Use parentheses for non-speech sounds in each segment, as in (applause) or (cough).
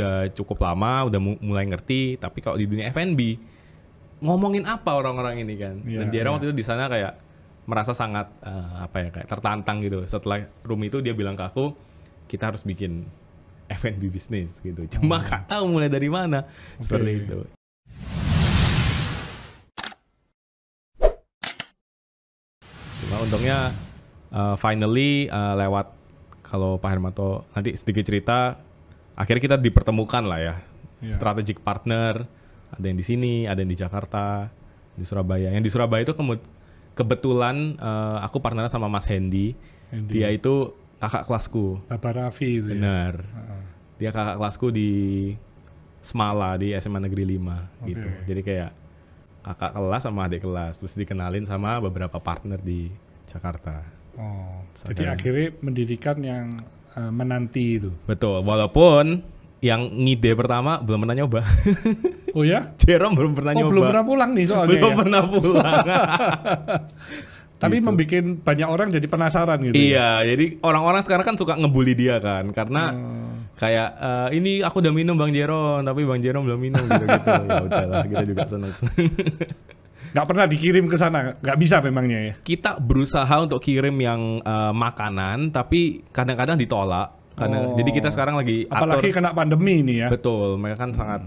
udah cukup lama, udah mulai ngerti. Tapi kalau di dunia F&B ngomongin apa orang-orang ini kan? Yeah, Dan dia yeah. waktu itu di sana kayak merasa sangat uh, apa ya kayak tertantang gitu. Setelah room itu dia bilang ke aku, kita harus bikin F&B bisnis gitu. Cuma hmm. nggak gak tahu mulai dari mana okay. seperti itu. Cuma untungnya uh, finally uh, lewat kalau Pak Hermanto nanti sedikit cerita akhirnya kita dipertemukan lah ya yeah. strategic partner ada yang di sini ada yang di Jakarta di Surabaya yang di Surabaya itu kebetulan uh, aku partner sama Mas Hendy dia itu kakak kelasku Bapak Raffi itu ya? benar dia kakak kelasku di Semala di SMA Negeri 5 okay. gitu jadi kayak kakak kelas sama adik kelas terus dikenalin sama beberapa partner di Jakarta oh jadi akhirnya mendirikan yang Eh, menanti itu. Betul, walaupun yang ngide pertama belum pernah nyoba. (laughs) Oh ya? Jerome belum pernah oh, nyoba. belum pernah pulang nih soalnya. Belum ya? pernah pulang. (laughs) Tapi gitu. membuat banyak orang jadi penasaran gitu. Iya, ya? jadi orang-orang sekarang kan suka ngebully dia kan karena hmm. kayak e, ini aku udah minum Bang Jeron tapi Bang Jeron belum minum gitu gitu. (laughs) ya udahlah, kita juga senang nggak pernah dikirim ke sana, nggak bisa memangnya ya. Kita berusaha untuk kirim yang uh, makanan, tapi kadang-kadang ditolak. Karena, oh. Jadi kita sekarang lagi apalagi atur, kena pandemi ini ya. Betul, mereka kan hmm. sangat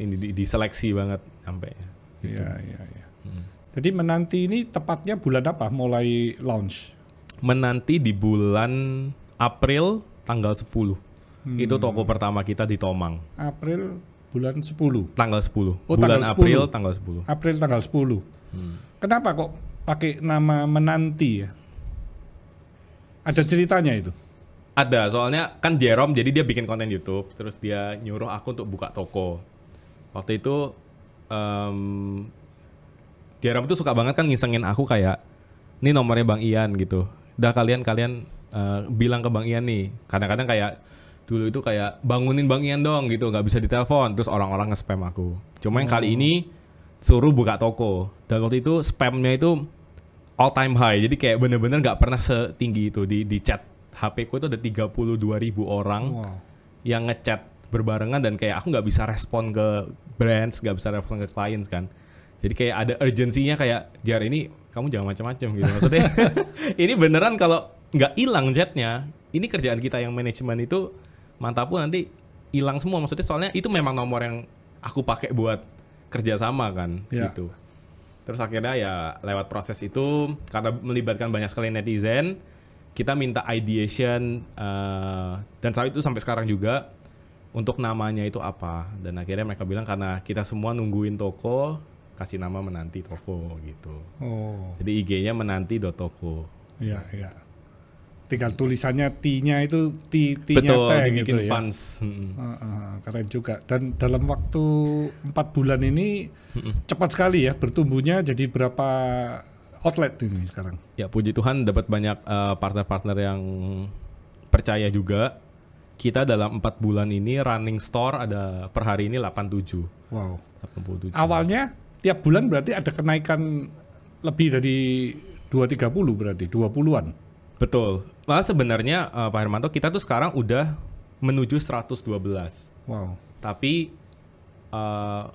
ini diseleksi banget sampai. Gitu. Iya, iya, iya. Hmm. Jadi menanti ini tepatnya bulan apa mulai launch? Menanti di bulan April tanggal 10. Hmm. Itu toko pertama kita di Tomang. April bulan 10. Tanggal 10. Oh, bulan tanggal 10. April tanggal 10. April tanggal 10. Hmm. Kenapa kok pakai nama menanti ya? Ada ceritanya itu? Ada, soalnya kan Jerome jadi dia bikin konten YouTube, terus dia nyuruh aku untuk buka toko. Waktu itu um, Jerome tuh suka banget kan ngisengin aku kayak, ini nomornya Bang Ian gitu. Udah kalian kalian uh, bilang ke Bang Ian nih. Kadang-kadang kayak dulu itu kayak bangunin Bang Ian dong gitu, nggak bisa ditelepon. Terus orang-orang nge-spam aku. Cuma yang oh. kali ini suruh buka toko. Dan waktu itu spamnya itu all time high. Jadi kayak bener-bener nggak -bener pernah setinggi itu di di chat HP ku itu ada 32 ribu orang wow. yang ngechat berbarengan dan kayak aku nggak bisa respon ke brands, nggak bisa respon ke clients kan. Jadi kayak ada urgensinya kayak jar ini kamu jangan macam-macam gitu maksudnya. (laughs) ini beneran kalau nggak hilang chatnya ini kerjaan kita yang manajemen itu mantap pun nanti hilang semua maksudnya soalnya itu memang nomor yang aku pakai buat kerjasama kan yeah. gitu terus akhirnya ya lewat proses itu karena melibatkan banyak sekali netizen kita minta ideation uh, dan saat itu sampai sekarang juga untuk namanya itu apa dan akhirnya mereka bilang karena kita semua nungguin toko kasih nama menanti toko gitu oh. jadi IG-nya menanti toko iya iya tinggal tulisannya T-nya itu T T-nya Betul, gitu ya. betul Hmm. Uh, uh, keren juga. Dan dalam waktu empat bulan ini hmm. cepat sekali ya bertumbuhnya jadi berapa outlet ini sekarang? Ya puji Tuhan dapat banyak eh, partner-partner uh, yang percaya juga. Kita dalam empat bulan ini running store ada per hari ini 87. Wow. 87. Awalnya tiap bulan berarti ada kenaikan lebih dari dua tiga puluh berarti dua puluhan Betul. Malah sebenarnya uh, Pak Hermanto kita tuh sekarang udah menuju 112. Wow. Tapi uh,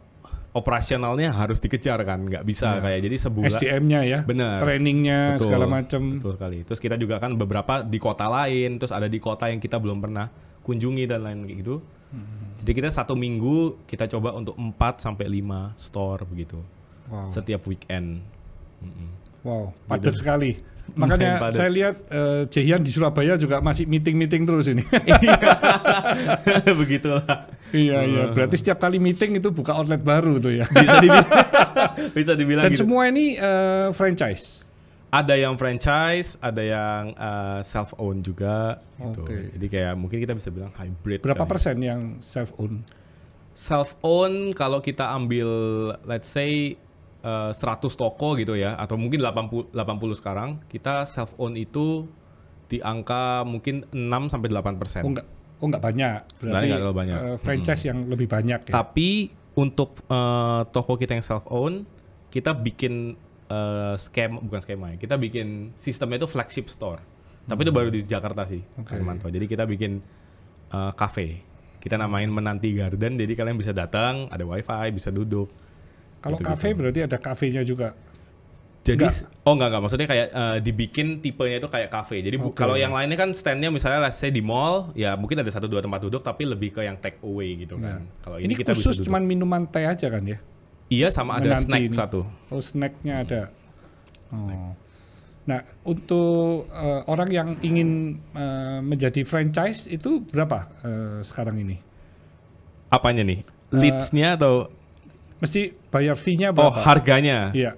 operasionalnya harus dikejar kan, nggak bisa ya. kayak jadi sebulan. SDM-nya ya. Benar. Trainingnya segala macam. Betul sekali. Terus kita juga kan beberapa di kota lain, terus ada di kota yang kita belum pernah kunjungi dan lain gitu. Hmm. Jadi kita satu minggu kita coba untuk 4 sampai lima store begitu. Wow. Setiap weekend. Mm Wow, gitu. padat sekali. Makanya saya lihat uh, Jehian di Surabaya juga masih meeting-meeting terus ini. Iya. (laughs) Begitulah. Iya iya. Eh. Berarti setiap kali meeting itu buka outlet baru tuh ya. Bisa dibilang. (laughs) bisa dibilang Dan gitu. semua ini uh, franchise. Ada yang franchise, ada yang uh, self own juga. Gitu. Okay. Jadi kayak mungkin kita bisa bilang hybrid. Berapa kali. persen yang self own? Self own kalau kita ambil let's say 100 eh, toko gitu ya atau mungkin 80 80 sekarang kita self own itu di angka mungkin 6 sampai 8%. Oh enggak oh enggak banyak. Berarti enggak banyak. Uh, franchise hmm. yang lebih banyak ya. Tapi untuk uh, toko kita yang self own kita bikin uh, scam bukan skema ya. Kita bikin sistemnya itu flagship store. Hmm. Tapi itu hmm. baru di Jakarta sih, okay. Jadi kita bikin uh, cafe. Kita namain Menanti Garden. Jadi kalian bisa datang, ada wifi, bisa duduk kalau kafe gitu. berarti ada kafenya juga. Jadi enggak. oh enggak enggak maksudnya kayak uh, dibikin tipenya itu kayak kafe. Jadi okay. kalau yang lainnya kan standnya misalnya saya di mall ya mungkin ada satu dua tempat duduk tapi lebih ke yang take away gitu nah. kan. Kalau ini, ini kita khusus cuman minuman teh aja kan ya? Iya sama Menanti ada snack ini. satu. Oh snacknya hmm. ada. Oh. Snack. Nah untuk uh, orang yang ingin uh, menjadi franchise itu berapa uh, sekarang ini? Apanya nih? Leadsnya uh, atau Mesti bayar fee-nya oh, berapa? Oh, harganya. Iya.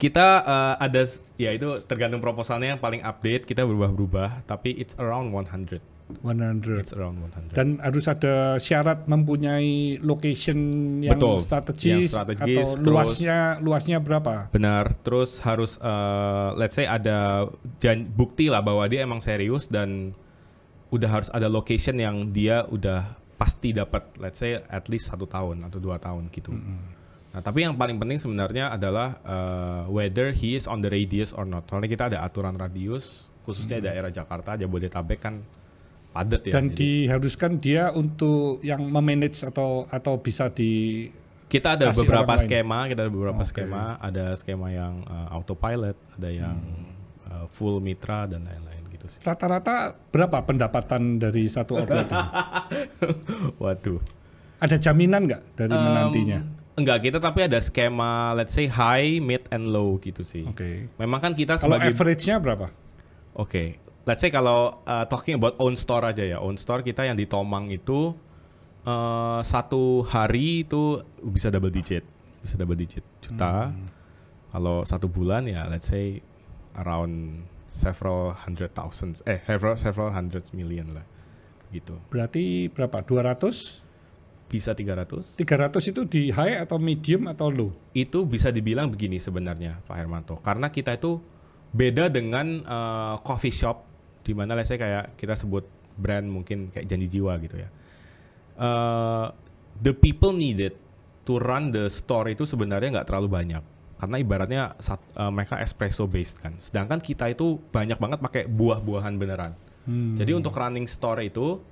Kita uh, ada ya itu tergantung proposalnya yang paling update, kita berubah-berubah, tapi it's around 100. 100. It's around 100. Dan harus ada syarat mempunyai location yang Betul, strategis, yang strategis atau terus, luasnya luasnya berapa? Benar. Terus harus uh, let's say ada bukti lah bahwa dia emang serius dan udah harus ada location yang dia udah pasti dapat let's say at least satu tahun atau dua tahun gitu. Mm -hmm. Nah tapi yang paling penting sebenarnya adalah uh, whether he is on the radius or not. Soalnya kita ada aturan radius khususnya mm -hmm. daerah Jakarta Jabodetabek kan padat ya. Dan jadi. diharuskan dia untuk yang memanage atau atau bisa di kita ada beberapa skema, kita ada beberapa oh, okay. skema, ada skema yang uh, autopilot, ada yang hmm. uh, full mitra dan lain-lain itu Rata-rata berapa pendapatan dari satu outlet? (laughs) Waduh. Ada jaminan nggak dari um, menantinya? Enggak, kita tapi ada skema let's say high, mid, and low gitu sih. Oke. Okay. Memang kan kita sebagai... Kalau average-nya berapa? Oke. Okay. Let's say kalau uh, talking about own store aja ya. Own store kita yang di Tomang itu uh, satu hari itu bisa double digit. Bisa double digit. Juta. Hmm. Kalau satu bulan ya let's say around several hundred thousands eh several several hundred million lah gitu. Berarti berapa? 200? Bisa 300. 300 itu di high atau medium atau low? Itu bisa dibilang begini sebenarnya Pak Hermanto. Karena kita itu beda dengan uh, coffee shop di mana saya kayak kita sebut brand mungkin kayak janji jiwa gitu ya. Uh, the people needed to run the store itu sebenarnya nggak terlalu banyak karena ibaratnya sat, uh, mereka espresso based kan. Sedangkan kita itu banyak banget pakai buah-buahan beneran. Hmm. Jadi untuk running store itu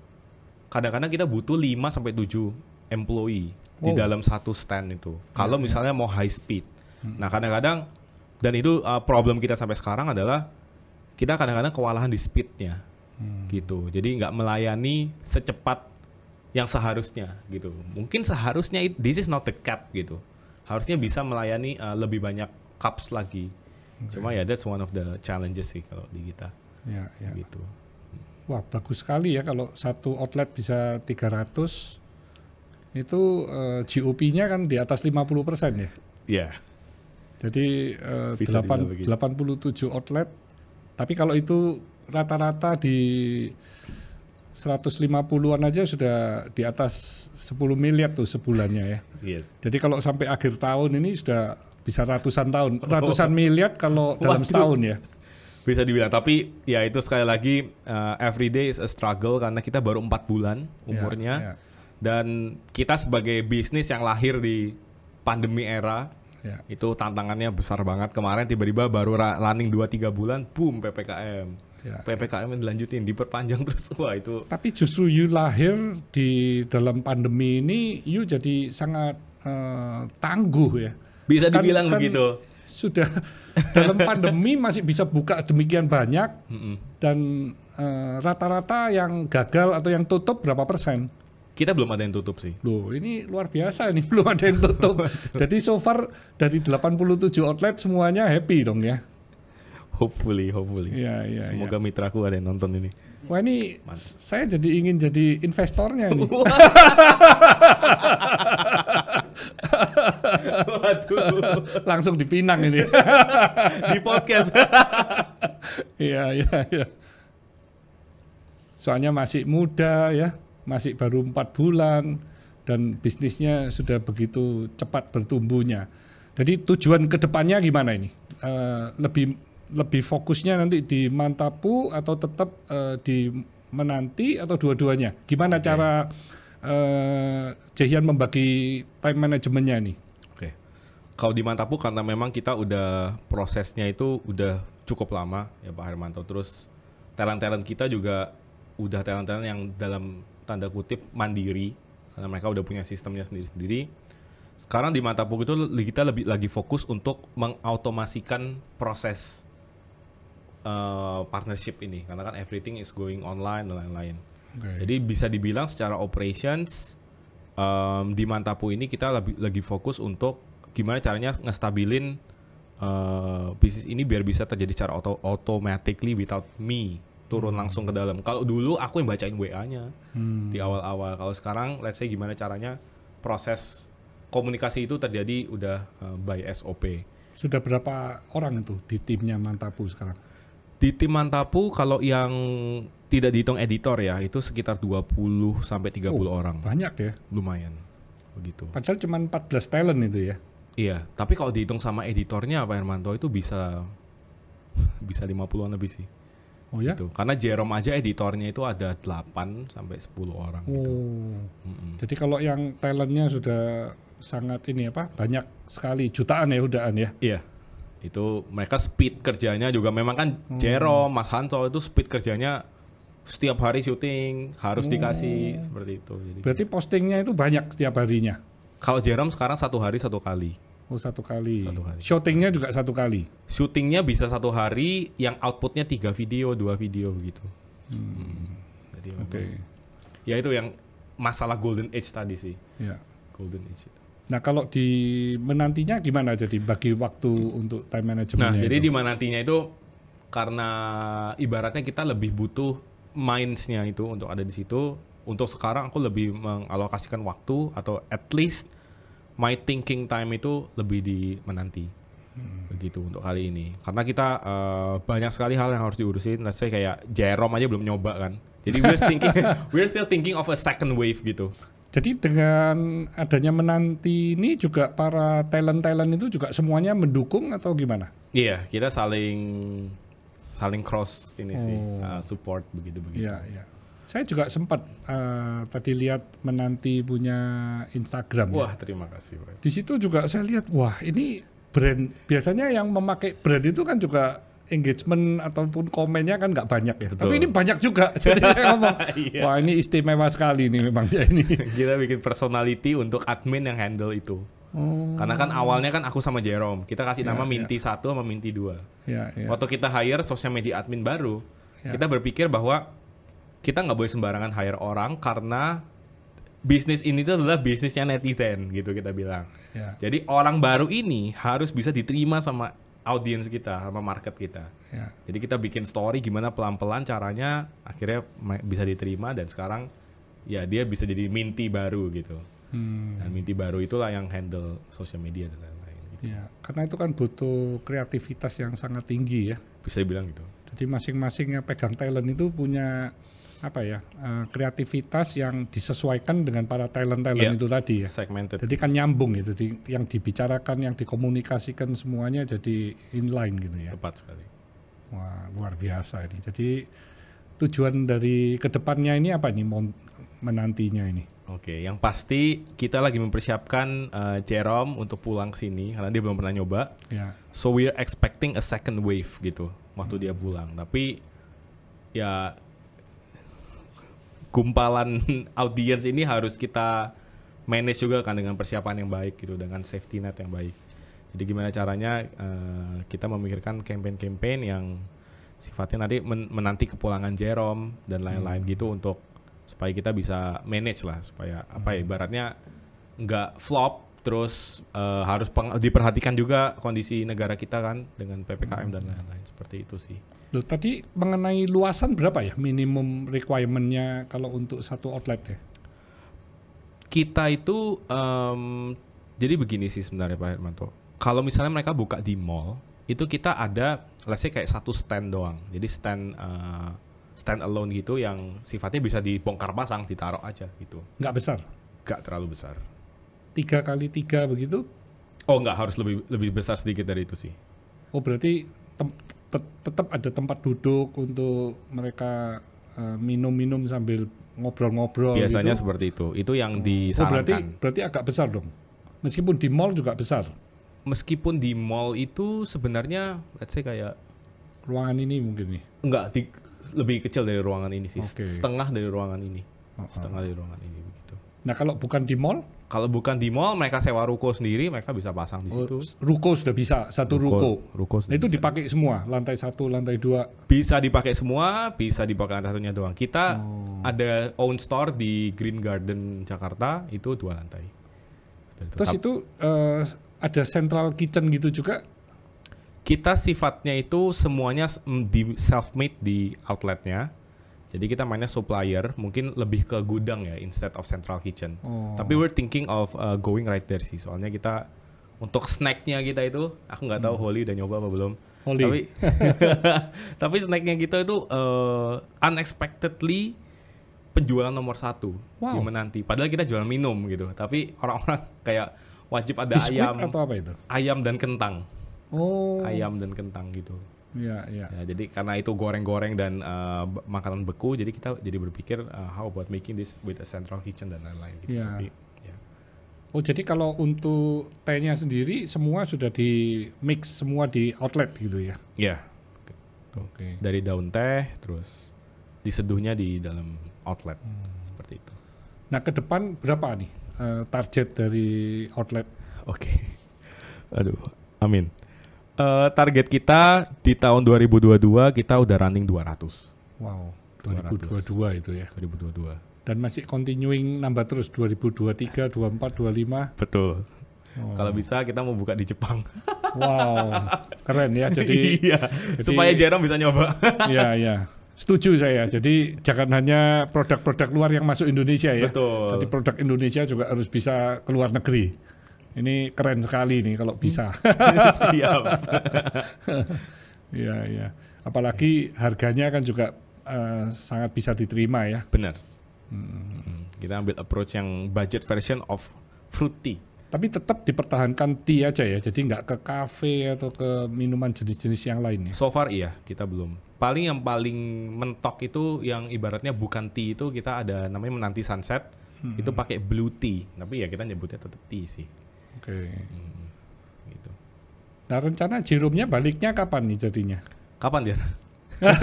kadang-kadang kita butuh 5 sampai 7 employee wow. di dalam satu stand itu. Kalau yeah, ya. misalnya mau high speed. Hmm. Nah, kadang-kadang dan itu uh, problem kita sampai sekarang adalah kita kadang-kadang kewalahan di speednya hmm. gitu. Jadi nggak melayani secepat yang seharusnya gitu. Mungkin seharusnya it, this is not the cap gitu harusnya bisa melayani uh, lebih banyak cups lagi. Okay. Cuma ya that's one of the challenges sih kalau di kita. Ya, ya. Gitu. Wah, bagus sekali ya kalau satu outlet bisa 300 itu uh, eh, GOP-nya kan di atas 50% ya. Iya. Jadi uh, 8, 87 outlet tapi kalau itu rata-rata di 150-an aja sudah di atas 10 miliar tuh sebulannya ya. Yes. Iya. Jadi kalau sampai akhir tahun ini sudah bisa ratusan tahun, oh. ratusan miliar kalau dalam setahun ya. Bisa dibilang, tapi ya itu sekali lagi uh, eh, everyday is a struggle karena kita baru empat bulan ya, umurnya. Yeah, yeah. Dan kita sebagai bisnis yang lahir di pandemi era, Ya. Itu tantangannya besar banget kemarin tiba-tiba baru running 2 3 bulan boom PPKM ya, ppkm ya. dilanjutin diperpanjang (laughs) terus wah itu tapi justru you lahir di dalam pandemi ini you jadi sangat uh, tangguh ya bisa kan- dibilang kan, begitu sudah (laughs) dalam pandemi masih bisa buka demikian banyak mm -hmm. dan eh, rata-rata uh, yang gagal atau yang tutup berapa persen kita belum ada yang tutup sih. Loh, ini luar biasa ini (laughs) belum ada yang tutup. Jadi so far dari 87 outlet semuanya happy dong ya hopefully, hopefully. Ya, ya, Semoga yeah. mitraku ada yang nonton ini. Wah ini Mas. saya jadi ingin jadi investornya ini. Waduh. (laughs) (laughs) Langsung dipinang ini. (laughs) Di podcast. Iya, iya, iya. Soalnya masih muda ya, masih baru empat bulan dan bisnisnya sudah begitu cepat bertumbuhnya. Jadi tujuan kedepannya gimana ini? Eh, lebih lebih fokusnya nanti di Mantapu atau tetap uh, di Menanti atau dua-duanya? Gimana okay. cara uh, eh, Jehian membagi time manajemennya nih? Oke, okay. kalau di Mantapu karena memang kita udah prosesnya itu udah cukup lama ya Pak Hermanto. Terus talent-talent kita juga udah talent-talent yang dalam tanda kutip mandiri karena mereka udah punya sistemnya sendiri-sendiri sekarang di Mantapu itu kita lebih lagi fokus untuk mengautomasikan proses Eh, partnership ini karena kan everything is going online dan lain-lain. Okay. Jadi bisa dibilang secara operations um, di Mantapu ini kita lagi, lagi fokus untuk gimana caranya ngestabilin uh, bisnis ini biar bisa terjadi secara auto automatically without me turun hmm. langsung ke dalam. Kalau dulu aku yang bacain WA-nya hmm. di awal-awal. Kalau sekarang let's say gimana caranya proses komunikasi itu terjadi udah uh, by SOP. Sudah berapa orang itu di timnya Mantapu sekarang? Di tim Mantapu kalau yang tidak dihitung editor ya, itu sekitar 20 sampai 30 oh, orang. Banyak ya? Lumayan. Begitu. Padahal cuma 14 talent itu ya. Iya, tapi kalau dihitung sama editornya Pak Hermanto itu bisa (laughs) bisa 50-an lebih sih. Oh ya? Gitu. Karena Jerome aja editornya itu ada 8 sampai 10 orang gitu. oh. Mm -mm. Jadi kalau yang talentnya sudah sangat ini apa banyak sekali jutaan ya udahan ya. Iya itu mereka speed kerjanya juga memang kan hmm. Jero, Mas Hanso itu speed kerjanya setiap hari syuting harus hmm. dikasih seperti itu. Jadi. Berarti postingnya itu banyak setiap harinya. Kalau Jerome sekarang satu hari satu kali. Oh satu kali. Satu hari. Syutingnya juga satu kali. Syutingnya bisa satu hari, yang outputnya tiga video, dua video gitu. Hmm. Hmm. Jadi oke. Okay. Ya itu yang masalah golden age tadi sih. Ya. Golden age. Nah kalau di menantinya gimana jadi bagi waktu untuk time management? Nah jadi itu? di menantinya itu karena ibaratnya kita lebih butuh mindsnya itu untuk ada di situ. Untuk sekarang aku lebih mengalokasikan waktu atau at least my thinking time itu lebih di menanti. Hmm. Begitu untuk kali ini. Karena kita uh, banyak sekali hal yang harus diurusin. Let's say kayak Jerome aja belum nyoba kan. Jadi we're thinking (laughs) we're still thinking of a second wave gitu. Jadi dengan adanya menanti ini juga para talent-talent itu juga semuanya mendukung atau gimana? Iya, kita saling saling cross ini hmm. sih oh. uh, support begitu-begitu. Iya, iya. Saya juga sempat uh, tadi lihat menanti punya Instagram. Ya. Wah, ya. terima kasih, Pak. Di situ juga saya lihat, wah, ini brand biasanya yang memakai brand itu kan juga engagement ataupun komennya kan nggak banyak ya. Betul. Tapi ini banyak juga. (laughs) Jadi saya ngomong, (laughs) iya. wah ini istimewa sekali nih memang ya ini. (laughs) Kita bikin personality untuk admin yang handle itu. Oh. Karena kan awalnya kan aku sama Jerome, kita kasih yeah, nama iya. Minti satu sama Minti dua. Yeah, yeah. Waktu kita hire sosial media admin baru, yeah. kita berpikir bahwa kita nggak boleh sembarangan hire orang karena bisnis ini tuh adalah bisnisnya netizen gitu kita bilang. Yeah. Jadi orang baru ini harus bisa diterima sama audience kita sama market kita. Ya. Jadi kita bikin story gimana pelan-pelan caranya akhirnya bisa diterima dan sekarang ya dia bisa jadi minti baru gitu. Hmm. Dan minti baru itulah yang handle sosial media dan lain-lain. Gitu. Ya, karena itu kan butuh kreativitas yang sangat tinggi ya. Bisa bilang gitu. Jadi masing-masingnya pegang talent itu punya apa ya uh, kreativitas yang disesuaikan dengan para talent talent iya, yeah. itu tadi ya segmented jadi kan nyambung ya, di, yang dibicarakan yang dikomunikasikan semuanya jadi inline gitu ya tepat sekali wah luar biasa ini jadi tujuan dari kedepannya ini apa nih menantinya ini Oke, yang pasti kita lagi mempersiapkan uh, Jerome untuk pulang sini karena dia belum pernah nyoba. Yeah. So we're expecting a second wave gitu waktu hmm. dia pulang. Tapi ya gumpalan (laughs) audiens ini harus kita manage juga kan dengan persiapan yang baik gitu dengan safety net yang baik jadi gimana caranya uh, kita memikirkan campaign-campaign yang sifatnya nanti men menanti kepulangan Jerome dan lain-lain hmm. gitu untuk supaya kita bisa manage lah supaya hmm. apa ya hmm. ibaratnya nggak flop terus uh, harus peng diperhatikan juga kondisi negara kita kan dengan ppkm hmm. dan lain-lain seperti itu sih. Loh, tadi mengenai luasan berapa ya minimum requirementnya kalau untuk satu outlet ya? Kita itu um, jadi begini sih sebenarnya Pak Hermanto. Kalau misalnya mereka buka di mall itu kita ada let's say kayak satu stand doang. Jadi stand uh, stand alone gitu yang sifatnya bisa dibongkar pasang ditaruh aja gitu. Nggak besar? Gak terlalu besar tiga kali tiga begitu? Oh nggak harus lebih lebih besar sedikit dari itu sih. Oh berarti tetap ada tempat duduk untuk mereka eh, minum-minum sambil ngobrol-ngobrol. Gitu? Biasanya gitu. seperti itu. Itu yang oh. disarankan. Oh, berarti berarti agak besar dong. Meskipun di mall juga besar. Meskipun di mall itu sebenarnya, let's say kayak ruangan ini mungkin nih. Enggak, di, lebih kecil dari ruangan ini sih. Okay. Setengah dari ruangan ini. Oh, oh, setengah dari ruangan ini begitu. Nah kalau bukan di mall? Kalau bukan di mall, mereka sewa ruko sendiri, mereka bisa pasang di oh, situ. Ruko sudah bisa, satu ruko. Ruko, ruko nah, itu dipakai semua, lantai satu, lantai dua. Bisa dipakai semua, bisa dipakai lantai satunya doang. Kita oh. ada own store di Green Garden Jakarta, itu dua lantai. Itu. Terus itu uh, ada central kitchen gitu juga? Kita sifatnya itu semuanya di self made di outletnya jadi kita mainnya supplier, mungkin lebih ke gudang ya instead of central kitchen. Oh. Tapi we're thinking of uh, going right there sih. Soalnya kita untuk snacknya kita itu, aku nggak tahu hmm. Holly udah nyoba apa belum. Holy. Tapi (laughs) (laughs) tapi snacknya kita itu uh, unexpectedly penjualan nomor satu wow. di menanti. Padahal kita jual minum gitu, tapi orang-orang (laughs) kayak wajib ada Biskuit ayam atau apa itu? Ayam dan kentang. Oh. Ayam dan kentang gitu. Iya, iya. Ya, jadi karena itu goreng-goreng dan uh, makanan beku, jadi kita jadi berpikir uh, how about making this with a central kitchen dan lain-lain gitu. Iya. Ya. Oh, jadi kalau untuk tehnya sendiri semua sudah di mix semua di outlet gitu ya? Iya. Oke. Okay. Dari daun teh terus diseduhnya di dalam outlet hmm. seperti itu. Nah, ke depan berapa nih uh, target dari outlet? Oke. Okay. (laughs) Aduh, amin uh, target kita di tahun 2022 kita udah running 200. Wow, 200. 2022 itu ya. 2022. Dan masih continuing nambah terus 2023, 24, 25. Betul. Oh. Kalau bisa kita mau buka di Jepang. (laughs) Wow, keren ya. Jadi, (laughs) iya, jadi supaya Jerome bisa nyoba. (laughs) iya, iya. Setuju saya. Jadi jangan hanya produk-produk luar yang masuk Indonesia ya. Betul. Tapi produk Indonesia juga harus bisa keluar negeri. Ini keren sekali nih kalau hmm. bisa. (laughs) Siap. (laughs) Iya, iya. Apalagi harganya kan juga uh, sangat bisa diterima ya. Benar. Hmm, hmm, hmm. Kita ambil approach yang budget version of fruity. Tapi tetap dipertahankan tea aja ya, jadi nggak ke kafe atau ke minuman jenis-jenis yang lainnya. So far iya, kita belum. Paling yang paling mentok itu yang ibaratnya bukan tea itu kita ada namanya menanti sunset, hmm. itu pakai blue tea. Tapi ya kita nyebutnya tetap tea sih. Oke. Hmm, gitu. Nah rencana jirumnya baliknya kapan nih jadinya? Kapan dia? (laughs)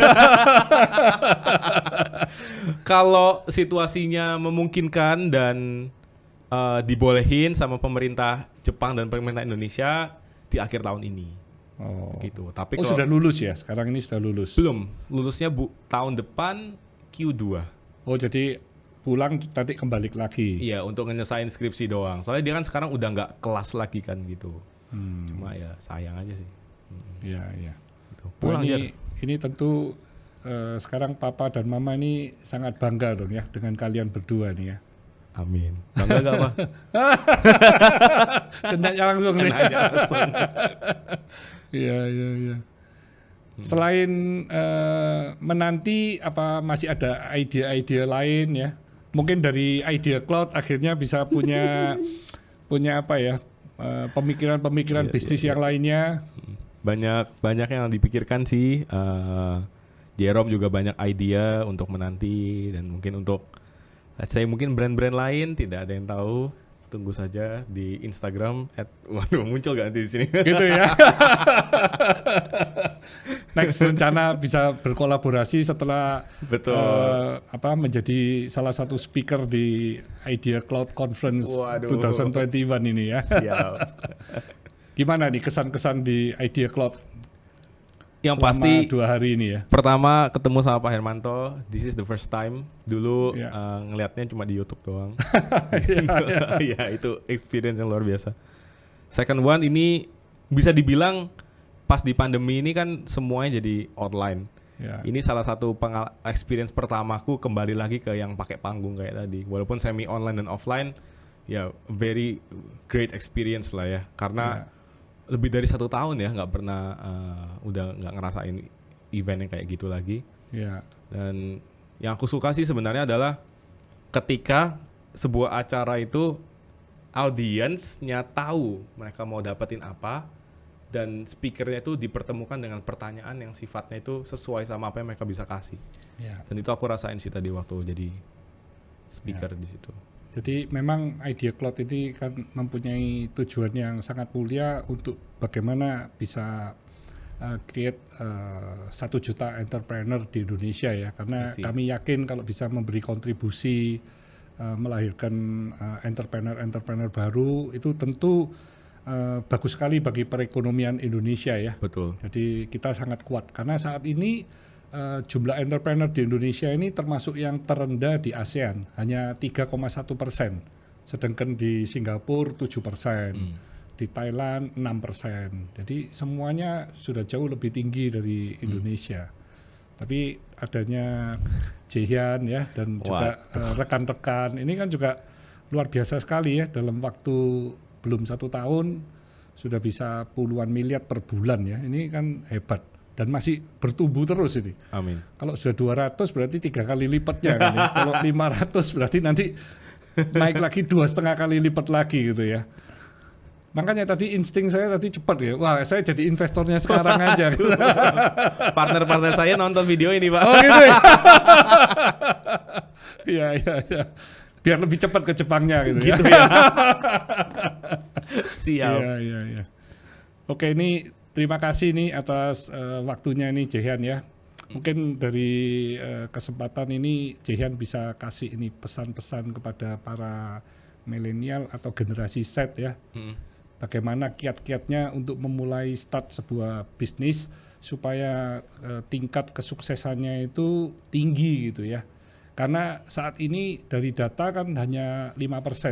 Kalau situasinya memungkinkan dan uh, dibolehin sama pemerintah Jepang dan pemerintah Indonesia di akhir tahun ini. Oh. Gitu. Tapi oh, kalau, sudah lulus ya? Sekarang ini sudah lulus. Belum. Lulusnya bu tahun depan Q2. Oh, jadi pulang nanti kembali lagi. Iya, untuk nyesain skripsi doang. Soalnya dia kan sekarang udah nggak kelas lagi kan gitu. Hmm. Cuma ya sayang aja sih. Hmm. Iya, iya. Gitu. Pulang ini, ini tentu uh, sekarang papa dan mama ini sangat bangga dong ya dengan kalian berdua nih ya. Amin. Bangga gak apa? Tendanya (laughs) langsung nih. (laughs) Iya, iya, iya. Hmm. Selain uh, menanti, apa masih ada ide-ide lain ya? mungkin dari idea cloud akhirnya bisa punya (laughs) punya apa ya eh, pemikiran-pemikiran uh, bisnis iya. yang iya. lainnya banyak banyak yang dipikirkan sih uh, eh, Jerome juga banyak idea untuk menanti dan mungkin untuk saya mungkin brand-brand lain tidak ada yang tahu tunggu saja di Instagram at (laughs) waduh muncul gak nanti di sini gitu ya (laughs) next rencana bisa berkolaborasi setelah betul uh, apa menjadi salah satu speaker di Idea Cloud Conference Waduh. 2021 ini ya. Siap. (laughs) Gimana nih kesan-kesan di Idea Cloud yang Selama pasti dua hari ini ya. Pertama ketemu sama Pak Hermanto, this is the first time. Dulu yeah. Iya. uh, ngelihatnya cuma di YouTube doang. ya, ya. ya itu experience yang luar biasa. Second one ini bisa dibilang pas di pandemi ini kan semuanya jadi online. Yeah. Ini salah satu pengal experience pertamaku kembali lagi ke yang pakai panggung kayak tadi. Walaupun semi online dan offline, ya very great experience lah ya. Karena yeah. lebih dari satu tahun ya nggak pernah uh, udah nggak ngerasain event yang kayak gitu lagi. Yeah. Dan yang aku suka sih sebenarnya adalah ketika sebuah acara itu audiensnya tahu mereka mau dapetin apa, dan speakernya itu dipertemukan dengan pertanyaan yang sifatnya itu sesuai sama apa yang mereka bisa kasih. Yeah. Dan itu aku rasain sih tadi waktu jadi speaker yeah. di situ. Jadi memang Idea Cloud ini kan mempunyai tujuan yang sangat mulia untuk bagaimana bisa uh, create eh, satu uh, juta entrepreneur di Indonesia ya, karena Isi. kami yakin kalau bisa memberi kontribusi uh, melahirkan entrepreneur-entrepreneur uh, baru itu tentu Eh, bagus sekali bagi perekonomian Indonesia ya. Betul. Jadi kita sangat kuat karena saat ini uh, jumlah entrepreneur di Indonesia ini termasuk yang terendah di ASEAN, hanya 3,1 persen. Sedangkan di Singapura 7 persen, hmm. di Thailand 6 persen. Jadi semuanya sudah jauh lebih tinggi dari hmm. Indonesia. Hmm. Tapi adanya Jehan ya dan Wah. juga eh, rekan-rekan uh, rekan -rekan. ini kan juga luar biasa sekali ya dalam waktu belum satu tahun sudah bisa puluhan miliar per bulan ya. Ini kan hebat dan masih bertumbuh terus ini. Amin. Kalau sudah 200 berarti tiga kali lipatnya kan ya. Kalau 500 (laughs) berarti nanti naik lagi dua setengah kali lipat lagi gitu ya. Makanya tadi insting saya tadi cepat ya. Wah, saya jadi investornya sekarang aja. (laughs) Partner-partner saya nonton video ini, Pak. Oh, gitu ya. (laughs) Iya, iya, iya. Biar lebih cepat ke Jepangnya gitu, ya. gitu ya. ya. Siap. Iya, iya, iya. Oke, ini terima kasih nih atas uh, waktunya ini Jehan ya. Mungkin dari uh, kesempatan ini Jehan bisa kasih ini pesan-pesan kepada para milenial atau generasi Z ya. Hmm. Bagaimana kiat-kiatnya untuk memulai start sebuah bisnis supaya uh, tingkat kesuksesannya itu tinggi gitu ya. Karena saat ini dari data kan hanya 5%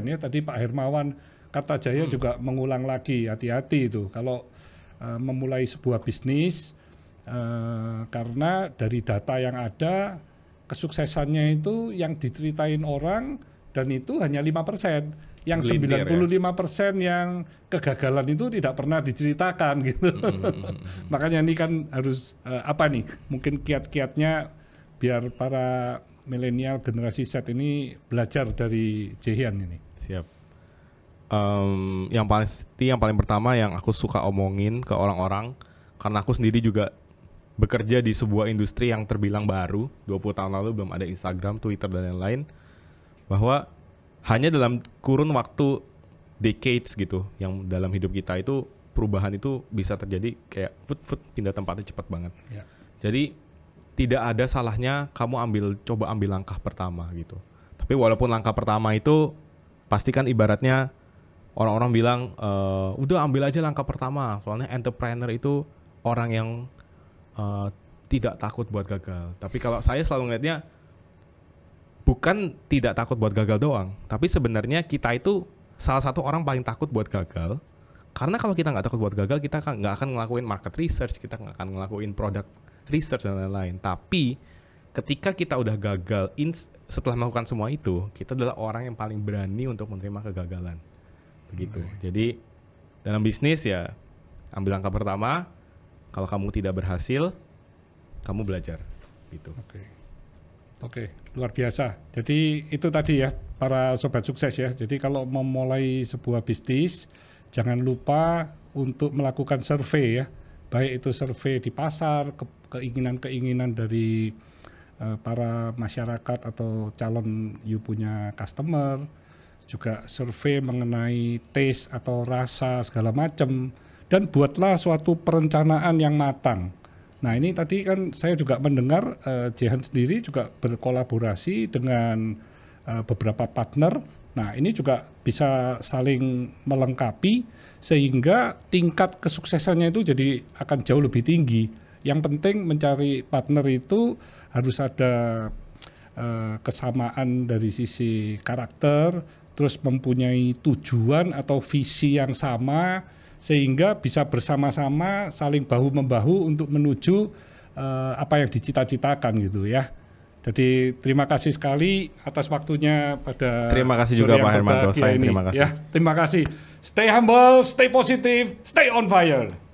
ya. Tadi Pak Hermawan Kata hmm. juga mengulang lagi hati-hati itu kalau uh, memulai sebuah bisnis uh, karena dari data yang ada kesuksesannya itu yang diceritain orang dan itu hanya lima persen yang ya? puluh 95 persen yang kegagalan itu tidak pernah diceritakan (laughs) gitu hmm, hmm, hmm, hmm. makanya ini kan harus uh, apa nih mungkin kiat-kiatnya biar para milenial generasi Z ini belajar dari Jehian ini siap um, yang paling yang paling pertama yang aku suka omongin ke orang-orang karena aku sendiri juga bekerja di sebuah industri yang terbilang baru 20 tahun lalu belum ada Instagram, Twitter dan lain-lain bahwa hanya dalam kurun waktu decades gitu yang dalam hidup kita itu perubahan itu bisa terjadi kayak foot foot pindah tempatnya cepat banget. Ya. Jadi tidak ada salahnya kamu ambil coba ambil langkah pertama gitu. Tapi walaupun langkah pertama itu pastikan ibaratnya orang-orang bilang e, udah ambil aja langkah pertama soalnya entrepreneur itu orang yang uh, tidak takut buat gagal tapi kalau saya selalu ngeliatnya bukan tidak takut buat gagal doang tapi sebenarnya kita itu salah satu orang paling takut buat gagal karena kalau kita nggak takut buat gagal kita nggak akan ngelakuin market research kita nggak akan ngelakuin product research dan lain-lain tapi ketika kita udah gagal setelah melakukan semua itu kita adalah orang yang paling berani untuk menerima kegagalan begitu. Okay. Hmm. Jadi dalam bisnis ya ambil langkah pertama, kalau kamu tidak berhasil, kamu belajar gitu. Oke. Okay. Oke, okay. luar biasa. Jadi itu tadi ya para sobat sukses ya. Jadi kalau memulai sebuah bisnis, jangan lupa untuk melakukan survei ya. Baik itu survei di pasar, keinginan-keinginan dari eh, para masyarakat atau calon you punya customer juga survei mengenai taste atau rasa segala macam dan buatlah suatu perencanaan yang matang. Nah ini tadi kan saya juga mendengar uh, Jehan sendiri juga berkolaborasi dengan uh, beberapa partner. Nah ini juga bisa saling melengkapi sehingga tingkat kesuksesannya itu jadi akan jauh lebih tinggi. Yang penting mencari partner itu harus ada uh, kesamaan dari sisi karakter, terus mempunyai tujuan atau visi yang sama sehingga bisa bersama-sama saling bahu membahu untuk menuju uh, apa yang dicita-citakan gitu ya. Jadi terima kasih sekali atas waktunya pada Terima kasih juga Pak Hermanto. Saya terima kasih. Ya, terima kasih. Stay humble, stay positive, stay on fire.